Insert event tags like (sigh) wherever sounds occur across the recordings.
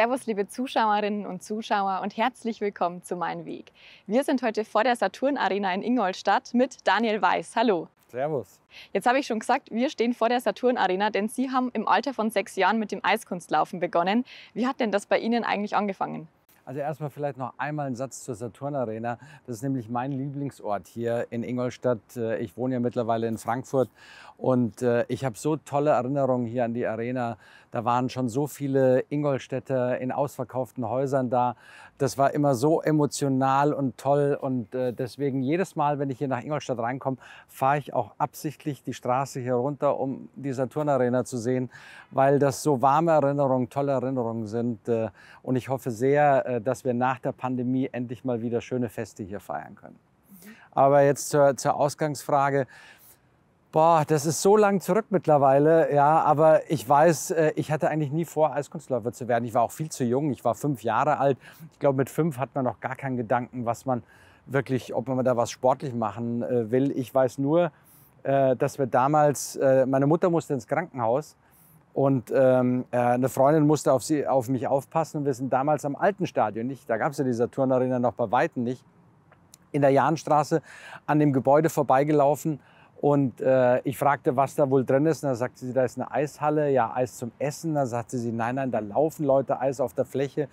Servus, liebe Zuschauerinnen und Zuschauer und herzlich willkommen zu Mein Weg. Wir sind heute vor der Saturn Arena in Ingolstadt mit Daniel Weiß. Hallo. Servus. Jetzt habe ich schon gesagt, wir stehen vor der Saturn Arena, denn Sie haben im Alter von sechs Jahren mit dem Eiskunstlaufen begonnen. Wie hat denn das bei Ihnen eigentlich angefangen? Also erstmal vielleicht noch einmal ein Satz zur Saturn Arena. Das ist nämlich mein Lieblingsort hier in Ingolstadt. Äh, ich wohne ja mittlerweile in Frankfurt und äh, ich habe so tolle Erinnerungen hier an die Arena. Da waren schon so viele Ingolstädter in ausverkauften Häusern da. Das war immer so emotional und toll. Und äh, deswegen jedes Mal, wenn ich hier nach Ingolstadt reinkomme, fahre ich auch absichtlich die Straße hier runter, um die Saturn zu sehen, weil das so warme Erinnerungen, tolle Erinnerungen sind. Äh, und ich hoffe sehr, äh, dass wir nach der Pandemie endlich mal wieder schöne Feste hier feiern können. Aber jetzt zur, zur Ausgangsfrage. Boah, das ist so lang zurück mittlerweile, ja, aber ich weiß, äh, ich hatte eigentlich nie vor, Eiskunstläufer zu werden. Ich war auch viel zu jung, ich war fünf Jahre alt. Ich glaube, mit fünf hat man noch gar keinen Gedanken, was man wirklich, ob man da was sportlich machen äh, will. Ich weiß nur, äh, dass wir damals, meine Mutter musste ins Krankenhaus und ähm, eine Freundin musste auf, sie, auf mich aufpassen und wir sind damals am alten Stadion, nicht, da gab es ja diese Saturnarena noch bei Weitem nicht, in der Jahnstraße an dem Gebäude vorbeigelaufen und äh, ich fragte, was da wohl drin ist. Und da sagte sie, da ist eine Eishalle, ja, Eis zum Essen. Da sagte sie, nein, nein, da laufen Leute Eis auf der Fläche.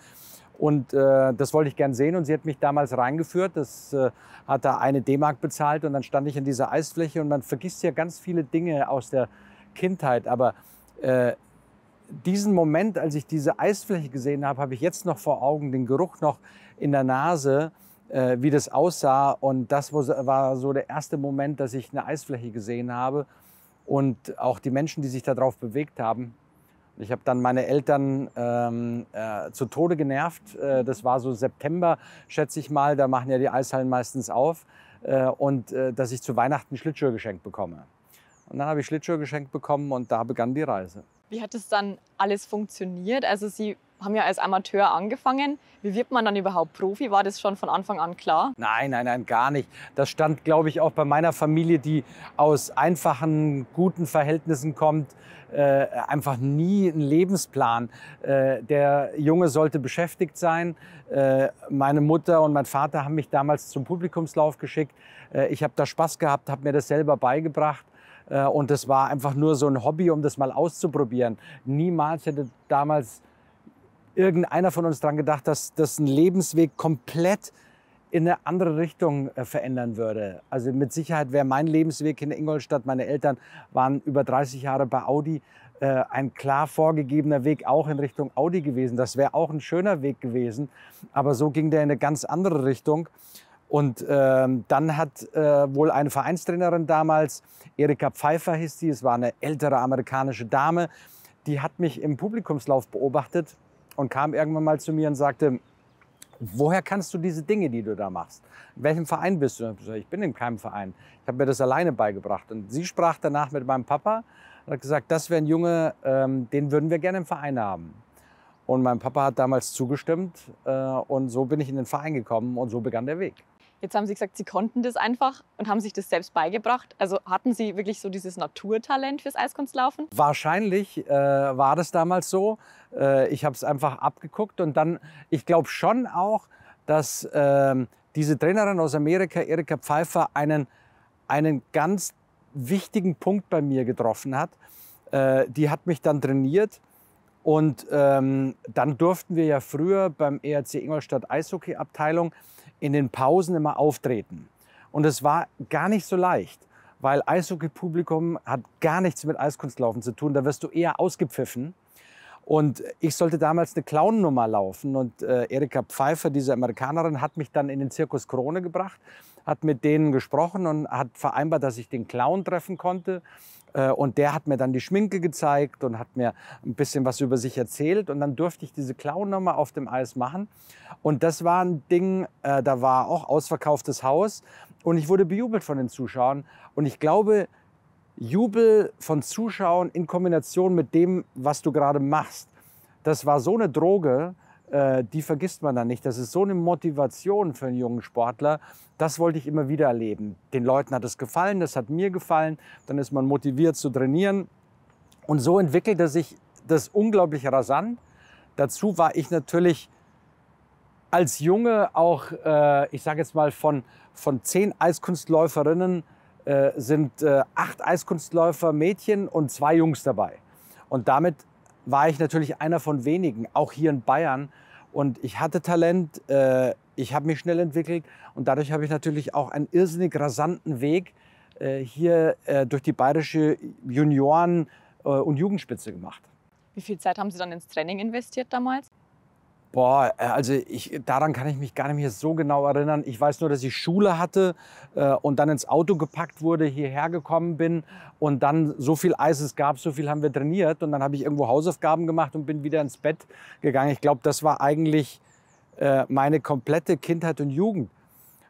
Und äh, das wollte ich gern sehen. Und sie hat mich damals reingeführt. Das äh, hat da eine D-Mark bezahlt. Und dann stand ich in dieser Eisfläche. Und man vergisst ja ganz viele Dinge aus der Kindheit. Aber äh, diesen Moment, als ich diese Eisfläche gesehen habe, habe ich jetzt noch vor Augen, den Geruch noch in der Nase äh, wie das aussah. Und das war so der erste Moment, dass ich eine Eisfläche gesehen habe und auch die Menschen, die sich darauf bewegt haben. Ich habe dann meine Eltern ähm, äh, zu Tode genervt. Äh, das war so September, schätze ich mal. Da machen ja die Eishallen meistens auf. Äh, und äh, dass ich zu Weihnachten Schlittschuhe geschenkt bekomme. Und dann habe ich Schlittschuhe geschenkt bekommen und da begann die Reise. Wie hat es dann alles funktioniert? Also Sie haben ja als Amateur angefangen. Wie wird man dann überhaupt Profi? War das schon von Anfang an klar? Nein, nein, nein, gar nicht. Das stand, glaube ich, auch bei meiner Familie, die aus einfachen, guten Verhältnissen kommt, äh, einfach nie ein Lebensplan. Äh, der Junge sollte beschäftigt sein. Äh, meine Mutter und mein Vater haben mich damals zum Publikumslauf geschickt. Äh, ich habe da Spaß gehabt, habe mir das selber beigebracht. Äh, und das war einfach nur so ein Hobby, um das mal auszuprobieren. Niemals hätte damals irgendeiner von uns daran gedacht, dass das einen Lebensweg komplett in eine andere Richtung äh, verändern würde. Also mit Sicherheit wäre mein Lebensweg in Ingolstadt, meine Eltern waren über 30 Jahre bei Audi, äh, ein klar vorgegebener Weg auch in Richtung Audi gewesen. Das wäre auch ein schöner Weg gewesen, aber so ging der in eine ganz andere Richtung. Und ähm, dann hat äh, wohl eine Vereinstrainerin damals, Erika Pfeiffer hieß sie, es war eine ältere amerikanische Dame, die hat mich im Publikumslauf beobachtet und kam irgendwann mal zu mir und sagte, woher kannst du diese Dinge, die du da machst? In welchem Verein bist du? Ich bin in keinem Verein. Ich habe mir das alleine beigebracht. Und sie sprach danach mit meinem Papa und hat gesagt, das wäre ein Junge, ähm, den würden wir gerne im Verein haben. Und mein Papa hat damals zugestimmt äh, und so bin ich in den Verein gekommen und so begann der Weg. Jetzt haben Sie gesagt, Sie konnten das einfach und haben sich das selbst beigebracht. Also hatten Sie wirklich so dieses Naturtalent fürs Eiskunstlaufen? Wahrscheinlich äh, war das damals so. Äh, ich habe es einfach abgeguckt und dann, ich glaube schon auch, dass äh, diese Trainerin aus Amerika, Erika Pfeiffer, einen, einen ganz wichtigen Punkt bei mir getroffen hat. Äh, die hat mich dann trainiert. Und ähm, dann durften wir ja früher beim ERC Ingolstadt Eishockey-Abteilung in den Pausen immer auftreten. Und es war gar nicht so leicht, weil Eishockey-Publikum hat gar nichts mit Eiskunstlaufen zu tun. Da wirst du eher ausgepfiffen. Und ich sollte damals eine Clownnummer laufen. Und äh, Erika Pfeiffer, diese Amerikanerin, hat mich dann in den Zirkus Krone gebracht hat mit denen gesprochen und hat vereinbart, dass ich den Clown treffen konnte. Äh, und der hat mir dann die Schminke gezeigt und hat mir ein bisschen was über sich erzählt. Und dann durfte ich diese Clown-Nummer auf dem Eis machen. Und das war ein Ding, äh, da war auch ausverkauftes Haus. Und ich wurde bejubelt von den Zuschauern. Und ich glaube, Jubel von Zuschauern in Kombination mit dem, was du gerade machst, das war so eine Droge, äh, die vergisst man dann nicht. Das ist so eine Motivation für einen jungen Sportler. Das wollte ich immer wieder erleben. Den Leuten hat es gefallen, das hat mir gefallen. Dann ist man motiviert zu trainieren. Und so entwickelte sich das unglaublich rasant. Dazu war ich natürlich als Junge auch, äh, ich sage jetzt mal, von, von zehn Eiskunstläuferinnen äh, sind acht Eiskunstläufer Mädchen und zwei Jungs dabei. Und damit war ich natürlich einer von wenigen, auch hier in Bayern. Und ich hatte Talent, äh, ich habe mich schnell entwickelt und dadurch habe ich natürlich auch einen irrsinnig rasanten Weg äh, hier äh, durch die bayerische Junioren- äh, und Jugendspitze gemacht. Wie viel Zeit haben Sie dann ins Training investiert damals? Boah, äh, also ich, daran kann ich mich gar nicht mehr so genau erinnern. Ich weiß nur, dass ich Schule hatte äh, und dann ins Auto gepackt wurde, hierher gekommen bin und dann so viel Eis es gab, so viel haben wir trainiert und dann habe ich irgendwo Hausaufgaben gemacht und bin wieder ins Bett gegangen. Ich glaube, das war eigentlich äh, meine komplette Kindheit und Jugend.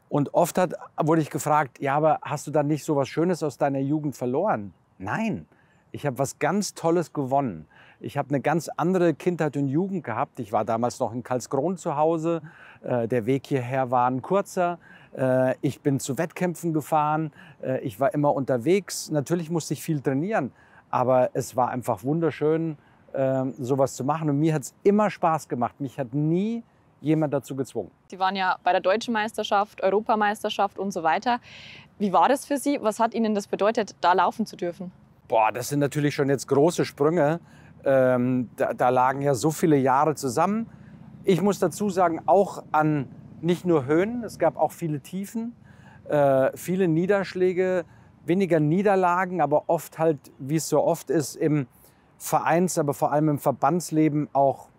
Und oft hat, wurde ich gefragt, ja, aber hast du dann nicht so was Schönes aus deiner Jugend verloren? Nein, ich habe was ganz Tolles gewonnen. Ich habe eine ganz andere Kindheit und Jugend gehabt. Ich war damals noch in Karlskrona zu Hause. Äh, der Weg hierher war ein kurzer. Äh, ich bin zu Wettkämpfen gefahren. Äh, ich war immer unterwegs. Natürlich musste ich viel trainieren, aber es war einfach wunderschön, ähm, sowas zu machen. Und mir hat es immer Spaß gemacht. Mich hat nie jemand dazu gezwungen. Sie waren ja bei der deutschen Meisterschaft, Europameisterschaft und so weiter. Wie war das für Sie? Was hat Ihnen das bedeutet, da laufen zu dürfen? Boah, das sind natürlich schon jetzt große Sprünge. Ähm, da, da, lagen ja so viele Jahre zusammen. Ich muss dazu sagen, auch an nicht nur Höhen, es gab auch viele Tiefen, äh, viele Niederschläge, weniger Niederlagen, aber oft halt, wie es so oft ist, im Vereins-, aber vor allem im Verbandsleben auch,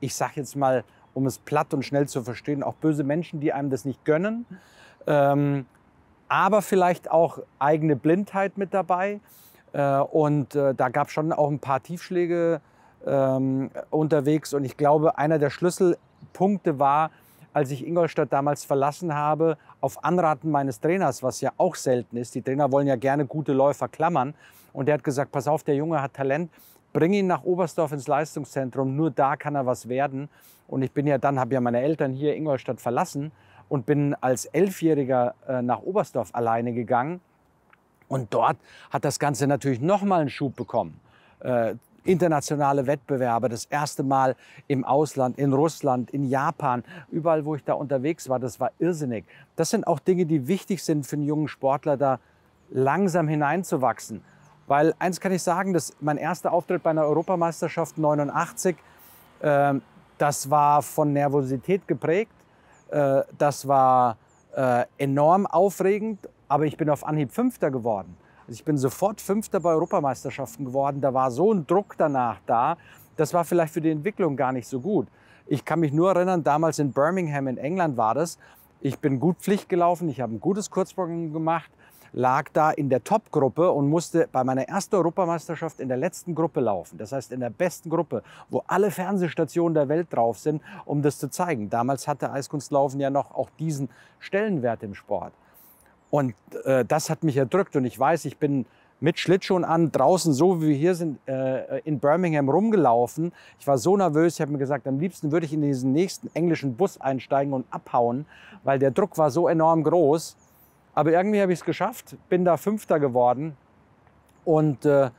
ich sag jetzt mal, um es platt und schnell zu verstehen, auch böse Menschen, die einem das nicht gönnen. Ähm, aber vielleicht auch eigene Blindheit mit dabei. Äh, und äh, da gab es schon auch ein paar Tiefschläge ähm, unterwegs. Und ich glaube, einer der Schlüsselpunkte war, als ich Ingolstadt damals verlassen habe, auf Anraten meines Trainers, was ja auch selten ist. Die Trainer wollen ja gerne gute Läufer klammern. Und der hat gesagt, pass auf, der Junge hat Talent, bring ihn nach Oberstdorf ins Leistungszentrum, nur da kann er was werden. Und ich bin ja dann, habe ja meine Eltern hier Ingolstadt verlassen und bin als Elfjähriger äh, nach Oberstdorf alleine gegangen und dort hat das Ganze natürlich nochmal einen Schub bekommen. Äh, internationale Wettbewerbe, das erste Mal im Ausland, in Russland, in Japan, überall, wo ich da unterwegs war, das war irrsinnig. Das sind auch Dinge, die wichtig sind für einen jungen Sportler, da langsam hineinzuwachsen. Weil eins kann ich sagen, dass mein erster Auftritt bei einer Europameisterschaft 89, äh, das war von Nervosität geprägt, äh, das war äh, enorm aufregend, aber ich bin auf Anhieb Fünfter geworden. Also ich bin sofort Fünfter bei Europameisterschaften geworden. Da war so ein Druck danach da. Das war vielleicht für die Entwicklung gar nicht so gut. Ich kann mich nur erinnern, damals in Birmingham in England war das. Ich bin gut Pflicht gelaufen, ich habe ein gutes Kurzprogramm gemacht lag da in der Top-Gruppe und musste bei meiner ersten Europameisterschaft in der letzten Gruppe laufen. Das heißt in der besten Gruppe, wo alle Fernsehstationen der Welt drauf sind, um das zu zeigen. Damals hatte Eiskunstlaufen ja noch auch diesen Stellenwert im Sport. Und äh, das hat mich erdrückt und ich weiß, ich bin mit Schlittschuhen an, draußen so wie wir hier sind, äh, in Birmingham rumgelaufen. Ich war so nervös, ich habe mir gesagt, am liebsten würde ich in diesen nächsten englischen Bus einsteigen und abhauen, weil der Druck war so enorm groß. Aber irgendwie habe ich es geschafft, bin da Fünfter geworden. Und äh,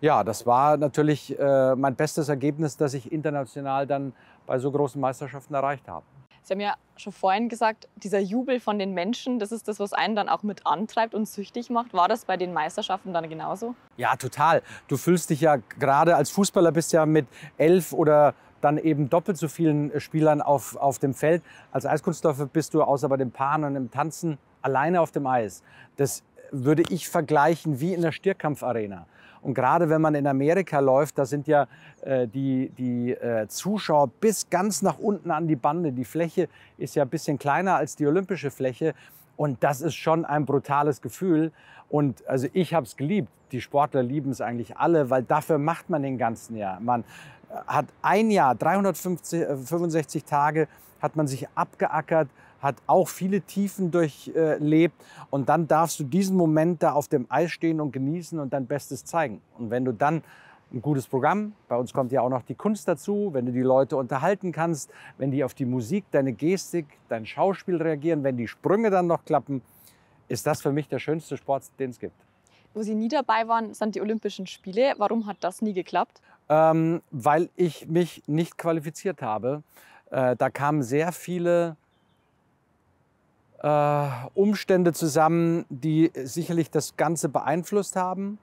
ja, das war natürlich äh, mein bestes Ergebnis, das ich international dann bei so großen Meisterschaften erreicht habe. Sie haben ja schon vorhin gesagt, dieser Jubel von den Menschen, das ist das, was einen dann auch mit antreibt und süchtig macht. War das bei den Meisterschaften dann genauso? Ja, total. Du fühlst dich ja gerade als Fußballer bist ja mit elf oder dann eben doppelt so vielen Spielern auf, auf dem Feld. Als Eiskunstläufer bist du außer bei den Paaren und im Tanzen alleine auf dem Eis, das würde ich vergleichen wie in der Stierkampfarena. Und gerade wenn man in Amerika läuft, da sind ja äh, die, die äh, Zuschauer bis ganz nach unten an die Bande. Die Fläche ist ja ein bisschen kleiner als die olympische Fläche. Und das ist schon ein brutales Gefühl. Und also ich habe es geliebt. Die Sportler lieben es eigentlich alle, weil dafür macht man den ganzen Jahr. Man hat ein Jahr, 365 äh, Tage, hat man sich abgeackert, hat auch viele Tiefen durchlebt. Und dann darfst du diesen Moment da auf dem Eis stehen und genießen und dein Bestes zeigen. Und wenn du dann ein gutes Programm, bei uns kommt ja auch noch die Kunst dazu, wenn du die Leute unterhalten kannst, wenn die auf die Musik, deine Gestik, dein Schauspiel reagieren, wenn die Sprünge dann noch klappen, ist das für mich der schönste Sport, den es gibt. Wo Sie nie dabei waren, sind die Olympischen Spiele. Warum hat das nie geklappt? Ähm, weil ich mich nicht qualifiziert habe. Äh, da kamen sehr viele äh, Umstände zusammen, die sicherlich das Ganze beeinflusst haben.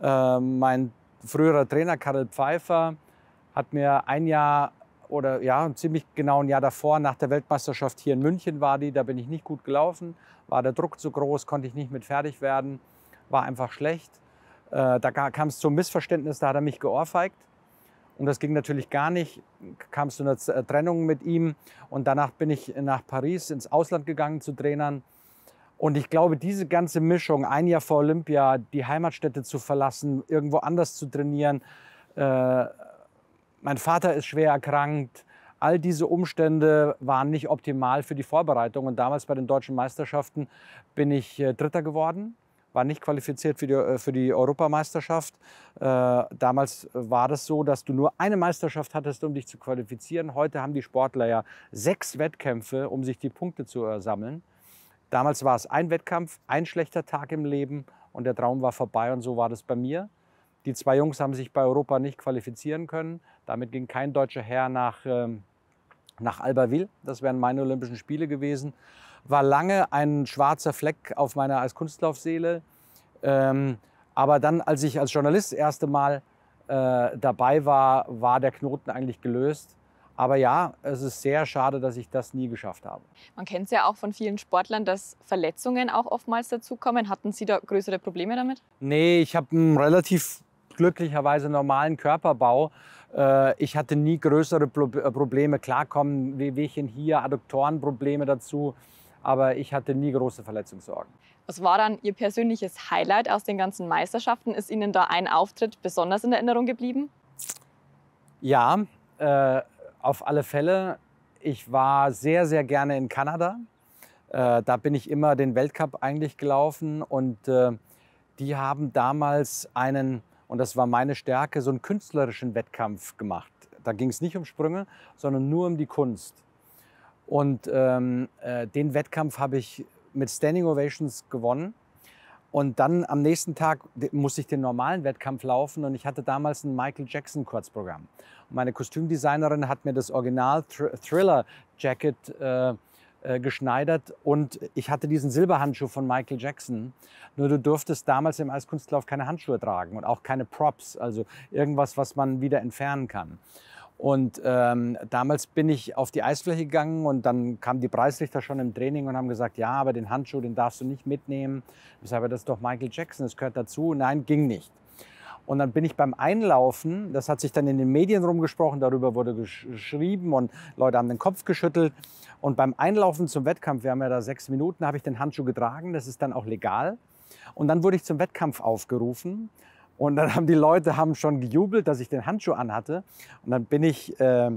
Äh, mein früherer Trainer Karl Pfeiffer hat mir ein Jahr oder ja, ziemlich genau ein Jahr davor, nach der Weltmeisterschaft hier in München war die, da bin ich nicht gut gelaufen, war der Druck zu groß, konnte ich nicht mit fertig werden, war einfach schlecht. Äh, da kam es zum Missverständnis, da hat er mich geohrfeigt und das ging natürlich gar nicht. Kam es zu einer äh, Trennung mit ihm. Und danach bin ich nach Paris ins Ausland gegangen zu Trainern. Und ich glaube, diese ganze Mischung, ein Jahr vor Olympia, die Heimatstätte zu verlassen, irgendwo anders zu trainieren, äh, mein Vater ist schwer erkrankt, all diese Umstände waren nicht optimal für die Vorbereitung. Und damals bei den deutschen Meisterschaften bin ich äh, Dritter geworden war nicht qualifiziert für die, äh, für die Europameisterschaft. Äh, damals war das so, dass du nur eine Meisterschaft hattest, um dich zu qualifizieren. Heute haben die Sportler ja sechs Wettkämpfe, um sich die Punkte zu äh, sammeln. Damals war es ein Wettkampf, ein schlechter Tag im Leben und der Traum war vorbei und so war das bei mir. Die zwei Jungs haben sich bei Europa nicht qualifizieren können. Damit ging kein deutscher Herr nach, ähm, nach Albertville. Das wären meine Olympischen Spiele gewesen war lange ein schwarzer Fleck auf meiner als Kunstlaufseele. Ähm, aber dann, als ich als Journalist das erste Mal äh, dabei war, war der Knoten eigentlich gelöst. Aber ja, es ist sehr schade, dass ich das nie geschafft habe. Man kennt es ja auch von vielen Sportlern, dass Verletzungen auch oftmals dazukommen. Hatten Sie da größere Probleme damit? Nee, ich habe einen relativ glücklicherweise normalen Körperbau. Äh, ich hatte nie größere äh, Probleme. Klar kommen Wehwehchen hier, Adduktorenprobleme dazu aber ich hatte nie große Verletzungssorgen. Was war dann Ihr persönliches Highlight aus den ganzen Meisterschaften? Ist Ihnen da ein Auftritt besonders in Erinnerung geblieben? Ja, äh, auf alle Fälle. Ich war sehr, sehr gerne in Kanada. Äh, da bin ich immer den Weltcup eigentlich gelaufen und äh, die haben damals einen, und das war meine Stärke, so einen künstlerischen Wettkampf gemacht. Da ging es nicht um Sprünge, sondern nur um die Kunst. Und ähm, äh, den Wettkampf habe ich mit Standing Ovations gewonnen. Und dann am nächsten Tag musste ich den normalen Wettkampf laufen und ich hatte damals ein Michael Jackson Kurzprogramm. meine Kostümdesignerin hat mir das Original Thriller Jacket äh, äh, geschneidert und ich hatte diesen Silberhandschuh von Michael Jackson. Nur du durftest damals im Eiskunstlauf keine Handschuhe tragen und auch keine Props, also irgendwas, was man wieder entfernen kann. Und ähm, damals bin ich auf die Eisfläche gegangen und dann kamen die Preisrichter schon im Training und haben gesagt, ja, aber den Handschuh, den darfst du nicht mitnehmen. Ich sage, aber das ist doch Michael Jackson, das gehört dazu. Nein, ging nicht. Und dann bin ich beim Einlaufen, das hat sich dann in den Medien rumgesprochen, darüber wurde geschrieben und Leute haben den Kopf geschüttelt. Und beim Einlaufen zum Wettkampf, wir haben ja da sechs Minuten, habe ich den Handschuh getragen, das ist dann auch legal. Und dann wurde ich zum Wettkampf aufgerufen und dann haben die Leute haben schon gejubelt, dass ich den Handschuh anhatte. Und dann bin ich, äh,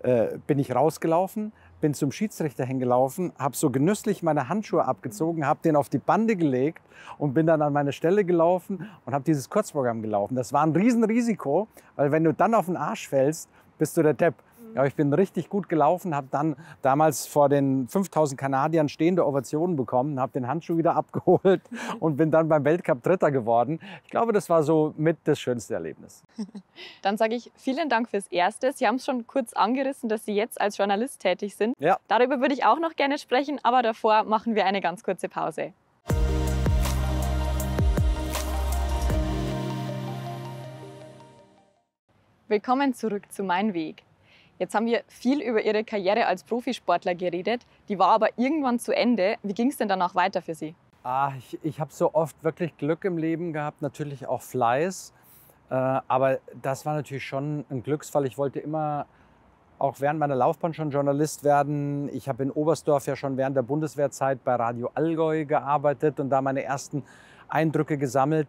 äh, bin ich rausgelaufen, bin zum Schiedsrichter hingelaufen, habe so genüsslich meine Handschuhe abgezogen, habe den auf die Bande gelegt und bin dann an meine Stelle gelaufen und habe dieses Kurzprogramm gelaufen. Das war ein Riesenrisiko, weil wenn du dann auf den Arsch fällst, bist du der Depp. Aber ich bin richtig gut gelaufen, habe dann damals vor den 5000 Kanadiern stehende Ovationen bekommen, habe den Handschuh wieder (laughs) abgeholt und bin dann beim Weltcup Dritter geworden. Ich glaube, das war so mit das schönste Erlebnis. (laughs) Dann sage ich vielen Dank fürs Erste. Sie haben es schon kurz angerissen, dass Sie jetzt als Journalist tätig sind. Ja. Darüber würde ich auch noch gerne sprechen, aber davor machen wir eine ganz kurze Pause. Willkommen zurück zu Mein Weg. Jetzt haben wir viel über Ihre Karriere als Profisportler geredet. Die war aber irgendwann zu Ende. Wie ging es denn danach weiter für Sie? Ah, ich, ich habe so oft wirklich Glück im Leben gehabt, natürlich auch Fleiß. Äh, aber das war natürlich schon ein Glücksfall. Ich wollte immer auch während meiner Laufbahn schon Journalist werden. Ich habe in Oberstdorf ja schon während der Bundeswehrzeit bei Radio Allgäu gearbeitet und da meine ersten Eindrücke gesammelt.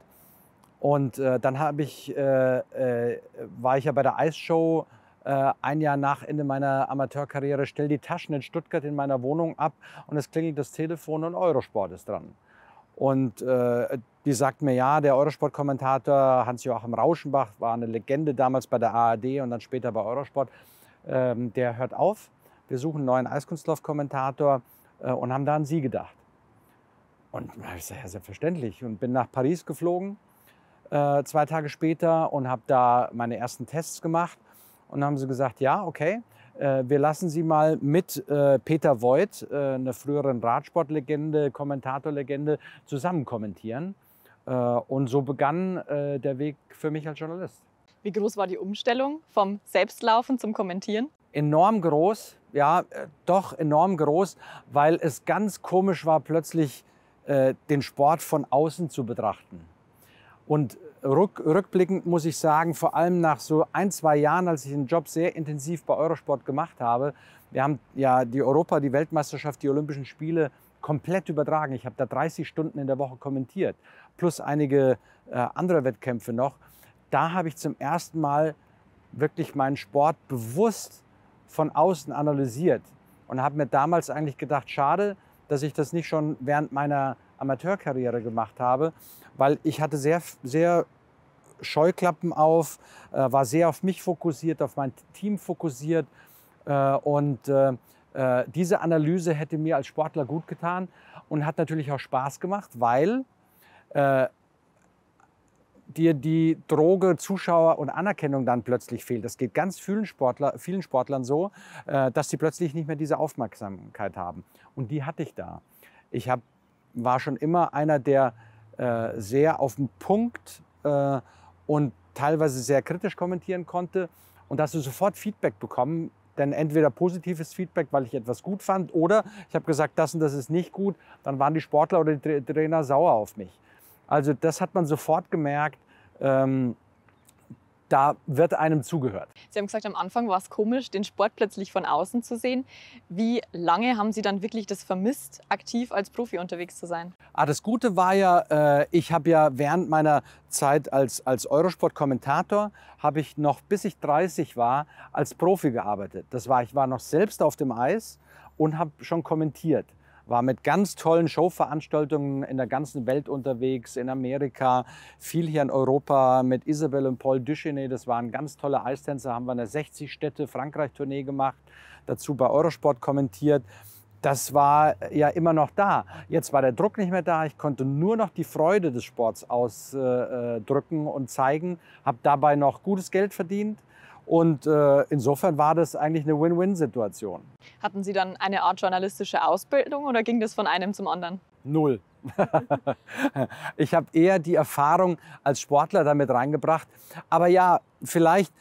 Und äh, dann ich, äh, äh, war ich ja bei der Eisshow äh, ein Jahr nach Ende meiner Amateurkarriere, stell die Taschen in Stuttgart in meiner Wohnung ab und es klingelt das Telefon und Eurosport ist dran. Und äh, die sagt mir, ja, der Eurosport-Kommentator Hans-Joachim Rauschenbach war eine Legende damals bei der ARD und dann später bei Eurosport. Ähm, der hört auf. Wir suchen einen neuen Eiskunstlauf-Kommentator äh, und haben da an Sie gedacht. Und na, ich sage, ja, selbstverständlich. Und bin nach Paris geflogen, äh, zwei Tage später, und habe da meine ersten Tests gemacht und dann haben sie gesagt, ja, okay, äh, wir lassen Sie mal mit äh, Peter Voigt, äh, einer früheren Radsportlegende, Kommentatorlegende, zusammen kommentieren. und so begann der Weg für mich als Journalist. Wie groß war die Umstellung vom Selbstlaufen zum Kommentieren? Enorm groß, ja, doch enorm groß, weil es ganz komisch war, plötzlich den Sport von außen zu betrachten. Und rückblickend muss ich sagen, vor allem nach so ein, zwei Jahren, als ich den Job sehr intensiv bei Eurosport gemacht habe, wir haben ja die Europa, die Weltmeisterschaft, die Olympischen Spiele komplett übertragen. Ich habe da 30 Stunden in der Woche kommentiert, plus einige äh, andere Wettkämpfe noch. Da habe ich zum ersten Mal wirklich meinen Sport bewusst von außen analysiert und habe mir damals eigentlich gedacht, schade, dass ich das nicht schon während meiner Amateurkarriere gemacht habe, weil ich hatte sehr, sehr Scheuklappen auf, äh, war sehr auf mich fokussiert, auf mein Team fokussiert. Äh, und äh, äh diese Analyse hätte mir als Sportler gut getan und hat natürlich auch Spaß gemacht, weil äh, dir die Droge, Zuschauer und Anerkennung dann plötzlich fehlt. Das geht ganz vielen, Sportler, vielen Sportlern so, äh, dass sie plötzlich nicht mehr diese Aufmerksamkeit haben. Und die hatte ich da. Ich hab, war schon immer einer, der äh, sehr auf den Punkt äh, und teilweise sehr kritisch kommentieren konnte und da hast du sofort Feedback bekommen, denn entweder positives Feedback, weil ich etwas gut fand, oder ich habe gesagt, das und das ist nicht gut, dann waren die Sportler oder die Trainer sauer auf mich. Also das hat man sofort gemerkt, ähm, da wird einem zugehört. Sie haben gesagt, am Anfang war es komisch, den Sport plötzlich von außen zu sehen. Wie lange haben Sie dann wirklich das vermisst, aktiv als Profi unterwegs zu sein? Ah, das Gute war ja, äh, ich habe ja während meiner Zeit als, als Eurosport-Kommentator, habe ich noch, bis ich 30 war, als Profi gearbeitet. Das war, ich war noch selbst auf dem Eis und habe schon kommentiert war mit ganz tollen Showveranstaltungen in der ganzen Welt unterwegs, in Amerika, viel hier in Europa mit Isabel und Paul Duchenet. Das waren ganz tolle Eistänzer, haben wir eine 60-Städte-Frankreich-Tournee gemacht, dazu bei Eurosport kommentiert das war äh, ja immer noch da. Jetzt war der Druck nicht mehr da. Ich konnte nur noch die Freude des Sports ausdrücken äh, äh, und zeigen. Habe dabei noch gutes Geld verdient, und äh, insofern war das eigentlich eine Win-Win-Situation. Hatten Sie dann eine Art journalistische Ausbildung oder ging das von einem zum anderen? Null. (laughs) ich habe eher die Erfahrung als Sportler damit reingebracht. Aber ja, vielleicht,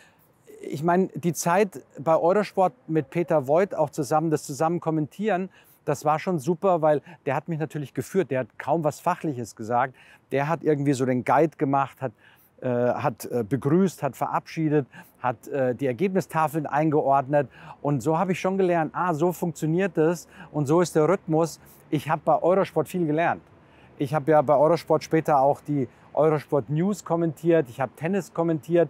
ich meine, die Zeit bei Eurosport mit Peter Voigt auch zusammen, das zusammen kommentieren, das war schon super, weil der hat mich natürlich geführt. Der hat kaum was Fachliches gesagt. Der hat irgendwie so den Guide gemacht, hat äh, hat äh, begrüßt, hat verabschiedet, hat äh, die Ergebnistafeln eingeordnet. Und so habe ich schon gelernt, ah, so funktioniert das und so ist der Rhythmus. Ich habe bei Eurosport viel gelernt. Ich habe ja bei Eurosport später auch die Eurosport News kommentiert, ich habe Tennis kommentiert.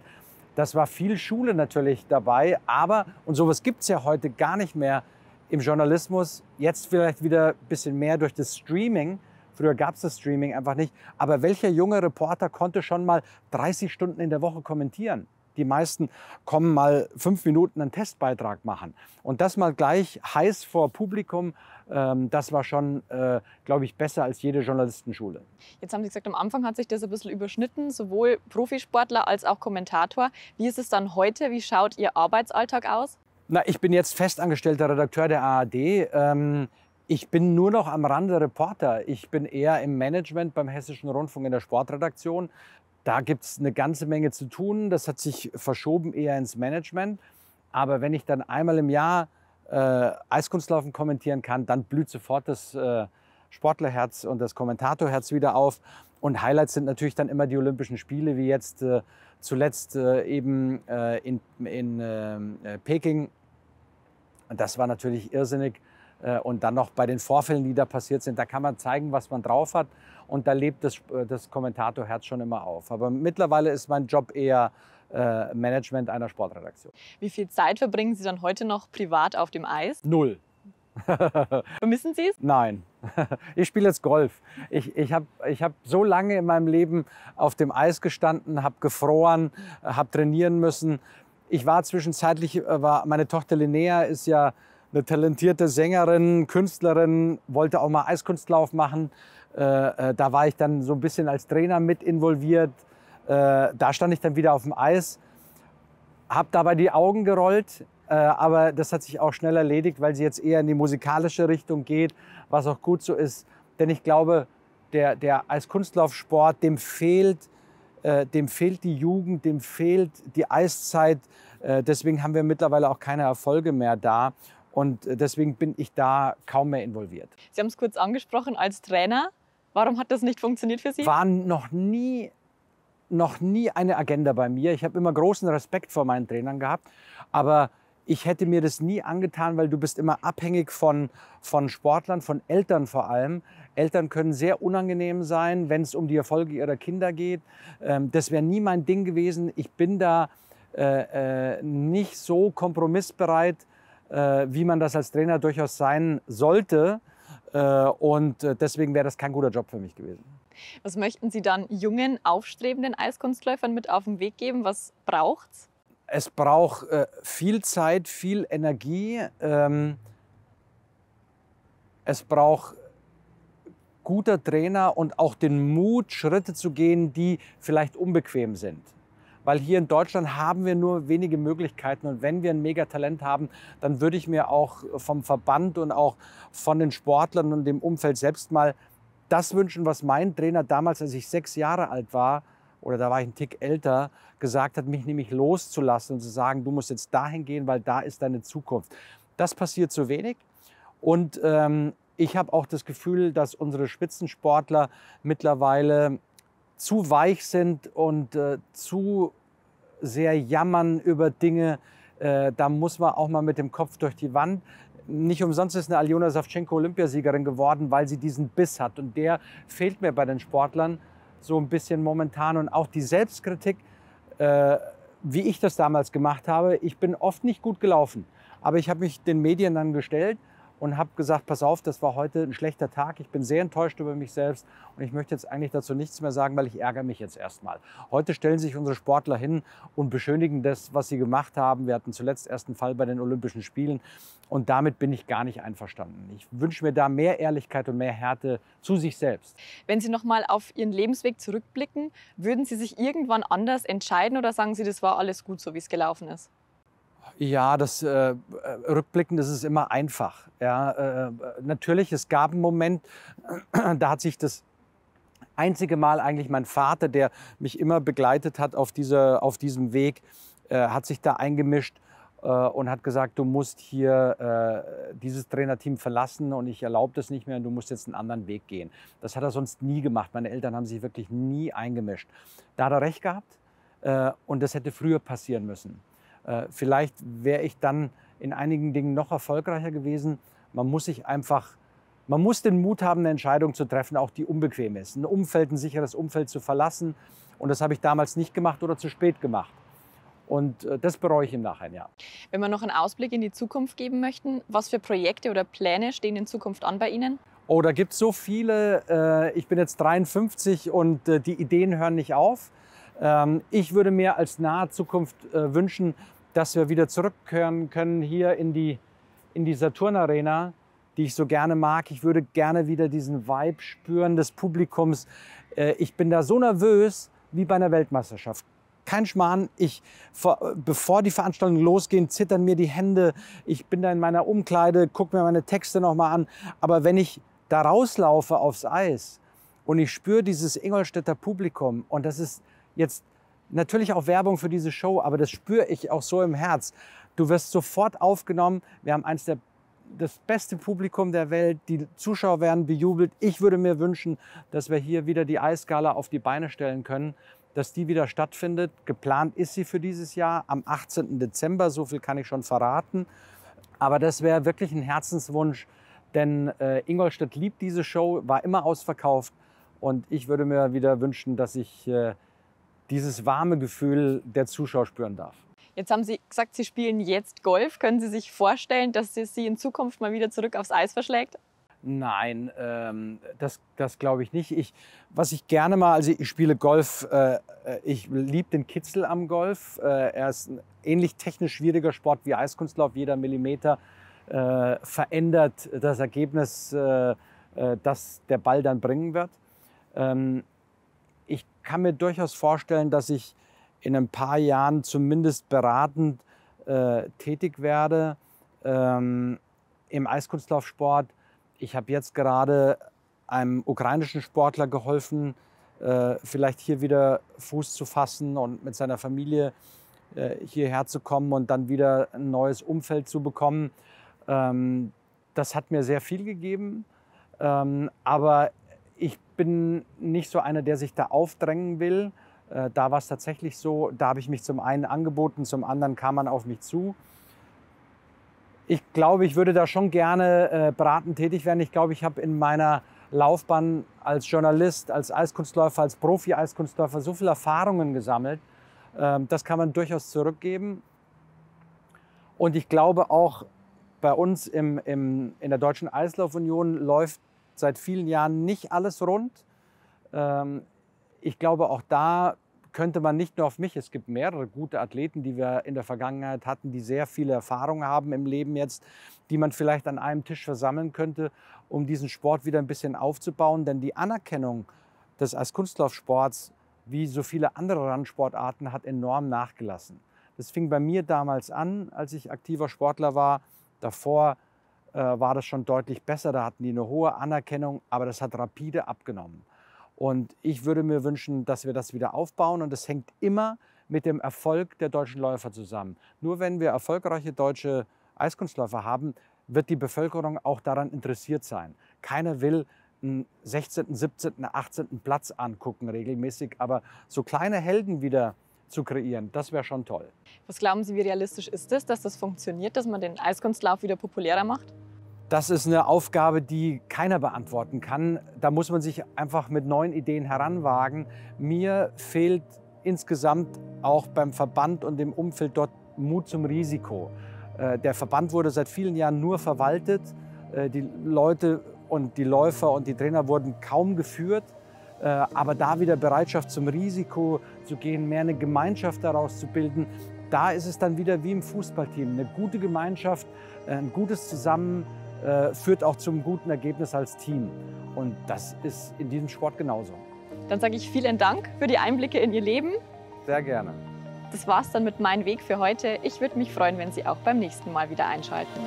Das war viel Schule natürlich dabei, aber, und sowas gibt es ja heute gar nicht mehr im Journalismus, jetzt vielleicht wieder ein bisschen mehr durch das Streaming, Früher gab es das Streaming einfach nicht. Aber welcher junge Reporter konnte schon mal 30 Stunden in der Woche kommentieren? Die meisten kommen mal fünf Minuten einen Testbeitrag machen. Und das mal gleich heiß vor Publikum, ähm, das war schon, äh, glaube ich, besser als jede Journalistenschule. Jetzt haben Sie gesagt, am Anfang hat sich das ein bisschen überschnitten, sowohl Profisportler als auch Kommentator. Wie ist es dann heute? Wie schaut Ihr Arbeitsalltag aus? Na, ich bin jetzt festangestellter Redakteur der ARD. Ich bin nur noch am Rande Reporter. Ich bin eher im Management beim Hessischen Rundfunk in der Sportredaktion. Da gibt es eine ganze Menge zu tun. Das hat sich verschoben eher ins Management. Aber wenn ich dann einmal im Jahr äh, Eiskunstlaufen kommentieren kann, dann blüht sofort das äh, Sportlerherz und das Kommentatorherz wieder auf. Und Highlights sind natürlich dann immer die Olympischen Spiele, wie jetzt äh, zuletzt äh, eben äh, in, in ähm, äh, Peking. das war natürlich irrsinnig äh, und dann noch bei den Vorfällen, die da passiert sind. Da kann man zeigen, was man drauf hat und da lebt das, äh, das Kommentatorherz schon immer auf. Aber mittlerweile ist mein Job eher äh, Management einer Sportredaktion. Wie viel Zeit verbringen Sie dann heute noch privat auf dem Eis? Null. (laughs) Vermissen Sie es? Nein. (laughs) Ich spiele jetzt Golf. Ich, ich habe ich hab so lange in meinem Leben auf dem Eis gestanden, habe gefroren, habe trainieren müssen. Ich war zwischenzeitlich, äh, war, meine Tochter Linnea ist ja eine talentierte Sängerin, Künstlerin, wollte auch mal Eiskunstlauf machen. Äh, äh, da war ich dann so ein bisschen als Trainer mit involviert. Äh, da stand ich dann wieder auf dem Eis, habe dabei die Augen gerollt, äh, aber das hat sich auch schnell erledigt, weil sie jetzt eher in die musikalische Richtung geht, was auch gut so ist. Denn ich glaube, der, der Eiskunstlaufsport, dem fehlt, äh, dem fehlt die Jugend, dem fehlt die Eiszeit. Äh, deswegen haben wir mittlerweile auch keine Erfolge mehr da. Und äh, deswegen bin ich da kaum mehr involviert. Sie haben es kurz angesprochen als Trainer. Warum hat das nicht funktioniert für Sie? War noch nie, noch nie eine Agenda bei mir. Ich habe immer großen Respekt vor meinen Trainern gehabt. Aber ich hätte mir das nie angetan, weil du bist immer abhängig von, von Sportlern, von Eltern vor allem. Eltern können sehr unangenehm sein, wenn es um die Erfolge ihrer Kinder geht. Ähm, das wäre nie mein Ding gewesen. Ich bin da äh, äh nicht so kompromissbereit, äh, wie man das als Trainer durchaus sein sollte. Äh, und äh, deswegen wäre das kein guter Job für mich gewesen. Was möchten Sie dann jungen, aufstrebenden Eiskunstläufern mit auf den Weg geben? Was braucht's? Es braucht viel Zeit, viel Energie. Ähm, es braucht guter Trainer und auch den Mut, Schritte zu gehen, die vielleicht unbequem sind weil hier in Deutschland haben wir nur wenige Möglichkeiten. Und wenn wir ein Megatalent haben, dann würde ich mir auch vom Verband und auch von den Sportlern und dem Umfeld selbst mal das wünschen, was mein Trainer damals, als ich sechs Jahre alt war, oder da war ich einen Tick älter, gesagt hat, mich nämlich loszulassen und zu sagen, du musst jetzt dahin gehen, weil da ist deine Zukunft. Das passiert zu wenig. Und ähm, ich habe auch das Gefühl, dass unsere Spitzensportler mittlerweile zu weich sind und äh, zu sehr jammern über Dinge. Äh, da muss man auch mal mit dem Kopf durch die Wand. Nicht umsonst ist eine Aljona Savchenko Olympiasiegerin geworden, weil sie diesen Biss hat. Und der fehlt mir bei den Sportlern so ein bisschen momentan. Und auch die Selbstkritik, äh, wie ich das damals gemacht habe, ich bin oft nicht gut gelaufen. Aber ich habe mich den Medien dann gestellt und habe gesagt, pass auf, das war heute ein schlechter Tag, ich bin sehr enttäuscht über mich selbst und ich möchte jetzt eigentlich dazu nichts mehr sagen, weil ich ärgere mich jetzt erstmal. Heute stellen sich unsere Sportler hin und beschönigen das, was sie gemacht haben. Wir hatten zuletzt erst einen Fall bei den Olympischen Spielen und damit bin ich gar nicht einverstanden. Ich wünsche mir da mehr Ehrlichkeit und mehr Härte zu sich selbst. Wenn Sie nochmal auf Ihren Lebensweg zurückblicken, würden Sie sich irgendwann anders entscheiden oder sagen Sie, das war alles gut, so wie es gelaufen ist? Ja, das äh, äh, rückblickend ist es immer einfach. Ja, äh, äh natürlich, es gab einen Moment, (clears throat) da hat sich das einzige Mal eigentlich mein Vater, der mich immer begleitet hat auf, diese, auf diesem Weg, äh, hat sich da eingemischt äh, und hat gesagt, du musst hier äh, dieses Trainerteam verlassen und ich erlaube das nicht mehr und du musst jetzt einen anderen Weg gehen. Das hat er sonst nie gemacht. Meine Eltern haben sich wirklich nie eingemischt. Da hat er recht gehabt äh, und das hätte früher passieren müssen. Äh, vielleicht wäre ich dann in einigen Dingen noch erfolgreicher gewesen. Man muss sich einfach, man muss den Mut haben, eine Entscheidung zu treffen, auch die unbequem ist. Ein Umfeld, ein sicheres Umfeld zu verlassen. Und das habe ich damals nicht gemacht oder zu spät gemacht. Und äh, das bereue ich im Nachhinein, ja. Wenn wir noch einen Ausblick in die Zukunft geben möchten, was für Projekte oder Pläne stehen in Zukunft an bei Ihnen? Oh, da gibt es so viele. Äh, ich bin jetzt 53 und die Ideen hören nicht auf. Ähm, ich würde mir als nahe Zukunft äh, wünschen, dass wir wieder zurückkehren können hier in die, in die Saturn Arena, die ich so gerne mag. Ich würde gerne wieder diesen Vibe spüren des Publikums. Äh, ich bin da so nervös wie bei einer Weltmeisterschaft. Kein Schmarrn, ich, bevor die Veranstaltungen losgehen, zittern mir die Hände. Ich bin da in meiner Umkleide, gucke mir meine Texte nochmal an. Aber wenn ich da rauslaufe aufs Eis und ich spüre dieses Ingolstädter Publikum und das ist jetzt natürlich auch Werbung für diese Show, aber das spüre ich auch so im Herz. Du wirst sofort aufgenommen. Wir haben eins der das beste Publikum der Welt, die Zuschauer werden bejubelt. Ich würde mir wünschen, dass wir hier wieder die Eisgala auf die Beine stellen können, dass die wieder stattfindet. Geplant ist sie für dieses Jahr am 18. Dezember, so viel kann ich schon verraten. Aber das wäre wirklich ein Herzenswunsch, denn äh, Ingolstadt liebt diese Show, war immer ausverkauft und ich würde mir wieder wünschen, dass ich äh, dieses warme Gefühl der Zuschauer spüren darf. Jetzt haben Sie gesagt, Sie spielen jetzt Golf. Können Sie sich vorstellen, dass es Sie in Zukunft mal wieder zurück aufs Eis verschlägt? Nein, ähm, das, das glaube ich nicht. Ich, was ich gerne mal, also ich spiele Golf, äh, ich liebe den Kitzel am Golf. Äh, er ist ein ähnlich technisch schwieriger Sport wie Eiskunstlauf. Jeder Millimeter äh, verändert das Ergebnis, äh, äh, das der Ball dann bringen wird. Ähm, ich kann mir durchaus vorstellen, dass ich in ein paar Jahren zumindest beratend äh, tätig werde ähm, im Eiskunstlaufsport. Ich habe jetzt gerade einem ukrainischen Sportler geholfen, äh, vielleicht hier wieder Fuß zu fassen und mit seiner Familie äh, hierher zu kommen und dann wieder ein neues Umfeld zu bekommen. Ähm, das hat mir sehr viel gegeben, ähm, aber ich bin nicht so einer, der sich da aufdrängen will. Äh, da war es tatsächlich so, da habe ich mich zum einen angeboten, zum anderen kam man auf mich zu. Ich glaube, ich würde da schon gerne äh, beratend tätig werden. Ich glaube, ich habe in meiner Laufbahn als Journalist, als Eiskunstläufer, als Profi-Eiskunstläufer so viele Erfahrungen gesammelt. Ähm, das kann man durchaus zurückgeben. Und ich glaube auch, bei uns im, im, in der Deutschen Eislaufunion läuft seit vielen Jahren nicht alles rund. Ähm, ich glaube, auch da könnte man nicht nur auf mich, es gibt mehrere gute Athleten, die wir in der Vergangenheit hatten, die sehr viele Erfahrungen haben im Leben jetzt, die man vielleicht an einem Tisch versammeln könnte, um diesen Sport wieder ein bisschen aufzubauen. Denn die Anerkennung des als Kunstlaufsports, wie so viele andere Randsportarten, hat enorm nachgelassen. Das fing bei mir damals an, als ich aktiver Sportler war. Davor äh, war das schon deutlich besser. Da hatten die eine hohe Anerkennung, aber das hat rapide abgenommen. Und ich würde mir wünschen, dass wir das wieder aufbauen. Und das hängt immer mit dem Erfolg der deutschen Läufer zusammen. Nur wenn wir erfolgreiche deutsche Eiskunstläufer haben, wird die Bevölkerung auch daran interessiert sein. Keiner will einen 16., 17., 18. Platz angucken regelmäßig, aber so kleine Helden wieder zu kreieren, das wäre schon toll. Was glauben Sie, wie realistisch ist es, das, dass das funktioniert, dass man den Eiskunstlauf wieder populärer macht? das ist eine Aufgabe, die keiner beantworten kann. Da muss man sich einfach mit neuen Ideen heranwagen. Mir fehlt insgesamt auch beim Verband und dem Umfeld dort Mut zum Risiko. Äh, der Verband wurde seit vielen Jahren nur verwaltet. Äh, die Leute und die Läufer und die Trainer wurden kaum geführt. Äh, aber da wieder Bereitschaft zum Risiko zu gehen, mehr eine Gemeinschaft daraus zu bilden, da ist es dann wieder wie im Fußballteam. Eine gute Gemeinschaft, ein gutes Zusammen äh, führt auch zum guten Ergebnis als Team. Und das ist in diesem Sport genauso. Dann sage ich vielen Dank für die Einblicke in Ihr Leben. Sehr gerne. Das war's dann mit meinem Weg für heute. Ich würde mich freuen, wenn Sie auch beim nächsten Mal wieder einschalten.